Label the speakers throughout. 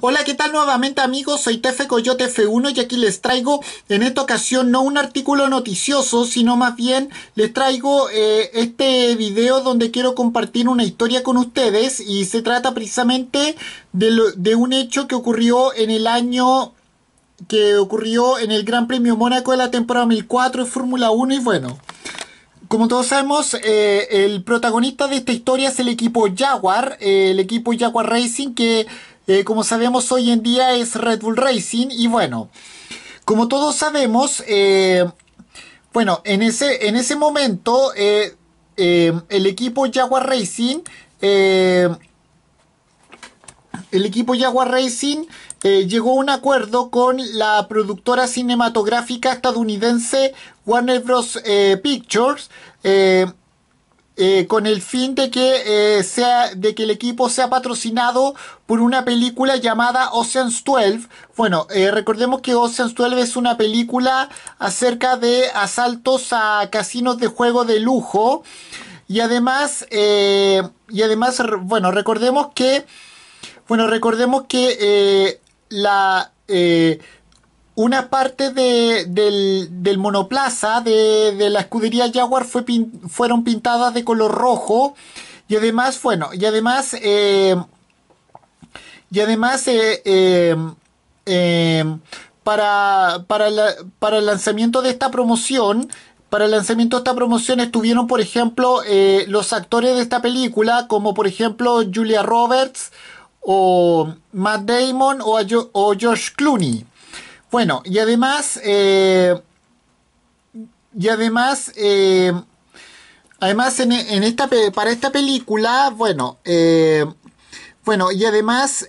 Speaker 1: Hola, ¿qué tal nuevamente amigos? Soy Tefe Coyote F1 y aquí les traigo en esta ocasión no un artículo noticioso, sino más bien les traigo eh, este video donde quiero compartir una historia con ustedes y se trata precisamente de, un hecho que ocurrió en el año que ocurrió en el Gran Premio Mónaco de la temporada 2004 de Fórmula 1 y bueno, como todos sabemos, eh, el protagonista de esta historia es el equipo Jaguar, eh, el equipo Jaguar Racing, que eh, como sabemos hoy en día es Red Bull Racing y bueno, como todos sabemos, eh, bueno, en ese, en ese momento eh, el equipo Jaguar Racing, el equipo Jaguar Racing llegó a un acuerdo con la productora cinematográfica estadounidense Warner Bros. Pictures eh, con el fin de que, eh, sea, de que el equipo sea patrocinado por una película llamada Ocean's 12. Bueno, eh, recordemos que Ocean's 12 es una película acerca de asaltos a casinos de juego de lujo. Y además, y además bueno, recordemos que, bueno, recordemos que la una parte del, monoplaza de, la escudería Jaguar fueron pintadas de color rojo y además, bueno, y además, eh, y además, eh, eh, para, el lanzamiento de esta promoción, para el lanzamiento de esta promoción estuvieron, por ejemplo, los actores de esta película, como por ejemplo Julia Roberts o Matt Damon o, o George Clooney. Bueno, y además, eh, y además, eh, además en, esta, para esta película, bueno, eh, bueno, y además,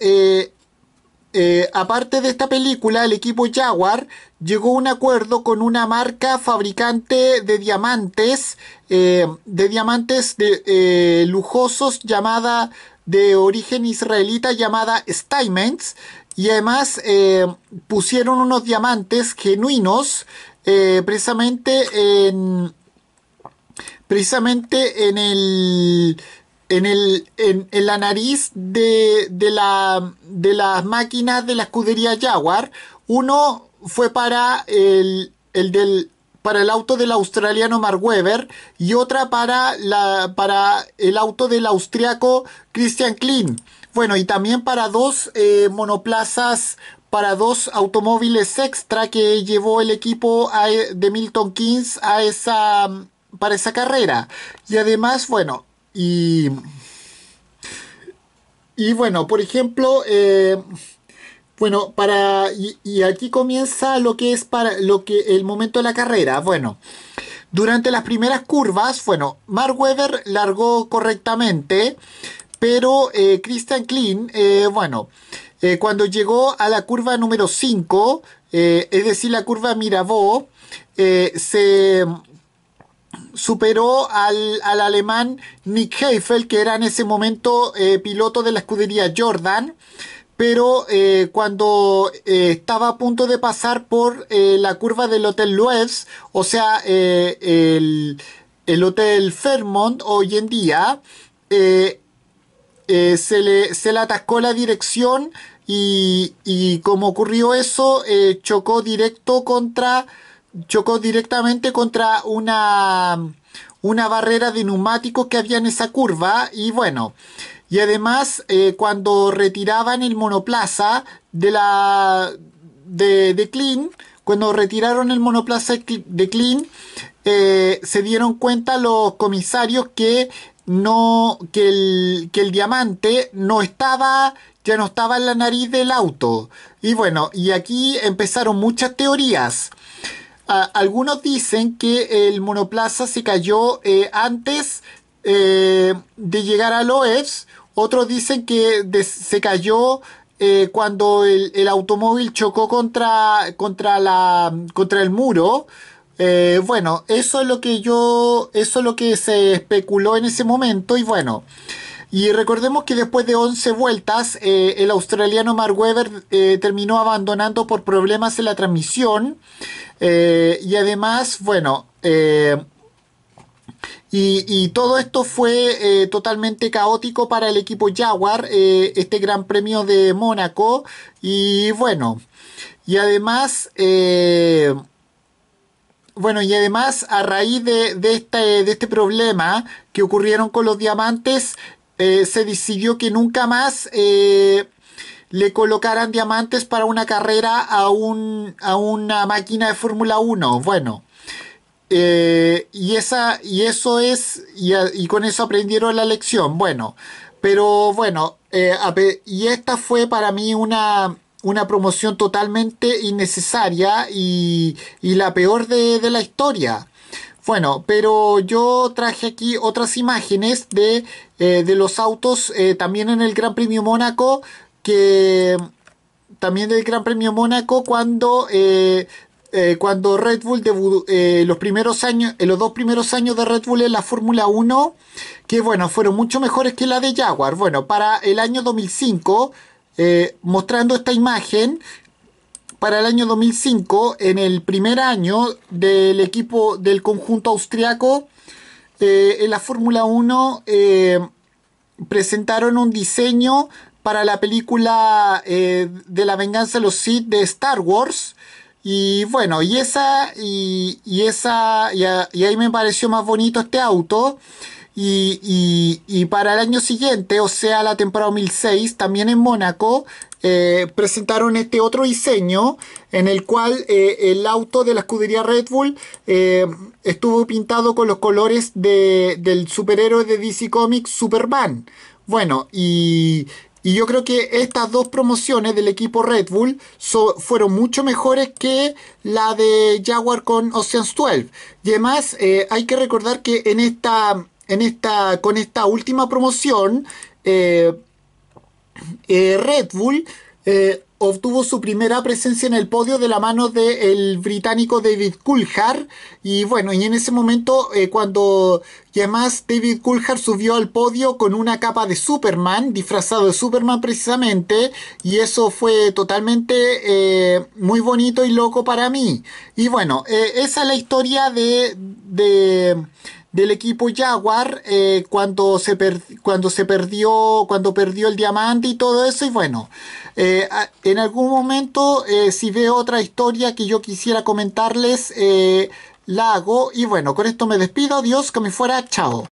Speaker 1: aparte de esta película, el equipo Jaguar llegó a un acuerdo con una marca fabricante de diamantes, de diamantes de, lujosos llamada de origen israelita llamada Steinmetz, y además eh, pusieron unos diamantes genuinos eh, precisamente en precisamente en el en, en, la nariz de, la, de las máquinas de la escudería Jaguar. Uno fue para el, el del para el auto del australiano Mark Webber y otra para, la, para el auto del austriaco Christian Klein. Bueno, y también para dos eh, monoplazas, para dos automóviles extra que llevó el equipo de Milton Keynes a esa, para esa carrera. Y además, bueno, y... Y bueno, por ejemplo, eh, bueno, para y, aquí comienza lo que es para lo que el momento de la carrera. Bueno, durante las primeras curvas, bueno, Mark Webber largó correctamente, pero eh, Christian Klein, eh, bueno, eh, cuando llegó a la curva número 5, es decir, la curva Mirabeau, se superó al, al, alemán Nick Heifel, que era en ese momento piloto de la escudería Jordan pero eh, cuando eh, estaba a punto de pasar por eh, la curva del Hotel Loews, o sea, el, Hotel Fairmont hoy en día, se, le, atascó la dirección y, como ocurrió eso, chocó directo contra, chocó directamente contra una, una barrera de neumáticos que había en esa curva y bueno, y además, eh, cuando retiraban el monoplaza de la de, de Clean, cuando retiraron el monoplaza de Clean, eh, se dieron cuenta los comisarios que no que el, diamante no estaba ya no estaba en la nariz del auto y bueno y aquí empezaron muchas teorías algunos dicen que el monoplaza se cayó eh, antes de llegar al Loes otros dicen que se cayó eh, cuando el, automóvil chocó contra, contra, la, contra el muro. Eh, bueno, eso es lo que yo, eso lo que se especuló en ese momento y bueno. Y recordemos que después de 11 vueltas, eh, el australiano Mark Webber terminó abandonando por problemas en la transmisión. y además, bueno, y, todo esto fue eh, totalmente caótico para el equipo Jaguar, eh, este Gran Premio de Mónaco. Y bueno, y además, eh, bueno, y además a raíz este, de, este, problema que ocurrieron con los diamantes, se decidió que nunca más le colocaran diamantes para una carrera a, a una máquina de Fórmula 1. Bueno. Eh, y, esa, y eso es, y, con eso aprendieron la lección. Bueno, pero bueno, eh, y esta fue para mí una, promoción totalmente innecesaria y, la peor de, la historia. Bueno, pero yo traje aquí otras imágenes de, eh, los autos también en el Gran Premio Mónaco, que también del Gran Premio Mónaco cuando eh, cuando Red Bull debutó... Eh, los primeros años, en eh, los dos primeros años de Red Bull en la Fórmula 1, que bueno, fueron mucho mejores que la de Jaguar. Bueno, para el año 2005, mostrando esta imagen, para el año 2005, en el primer año del equipo del conjunto austriaco, en la Fórmula 1 presentaron un diseño para la película de la venganza de los Sith de Star Wars. Y bueno, y esa, y, esa, y, ahí me pareció más bonito este auto. Y, para el año siguiente, o sea, la temporada 2006, también en Mónaco, eh, presentaron este otro diseño en el cual eh, el auto de la escudería Red Bull eh, estuvo pintado con los colores del superhéroe de DC Comics Superman. Bueno, y, y yo creo que estas dos promociones del equipo Red Bull fueron mucho mejores que la de Jaguar con Oceans 12. Y además eh, hay que recordar que en esta, en esta, con esta última promoción, eh, eh, Red Bull obtuvo su primera presencia en el podio de la mano del británico David Coulthard y bueno, y en ese momento eh, cuando y además David Coulthard subió al podio con una capa de Superman, disfrazado de Superman precisamente, y eso fue totalmente eh, muy bonito y loco para mí. Y bueno, eh, esa es la historia de, de del equipo Jaguar eh, cuando, se per, cuando se perdió cuando perdió el diamante y todo eso y bueno eh, en algún momento eh, si veo otra historia que yo quisiera comentarles eh, la hago y bueno con esto me despido adiós que me fuera chao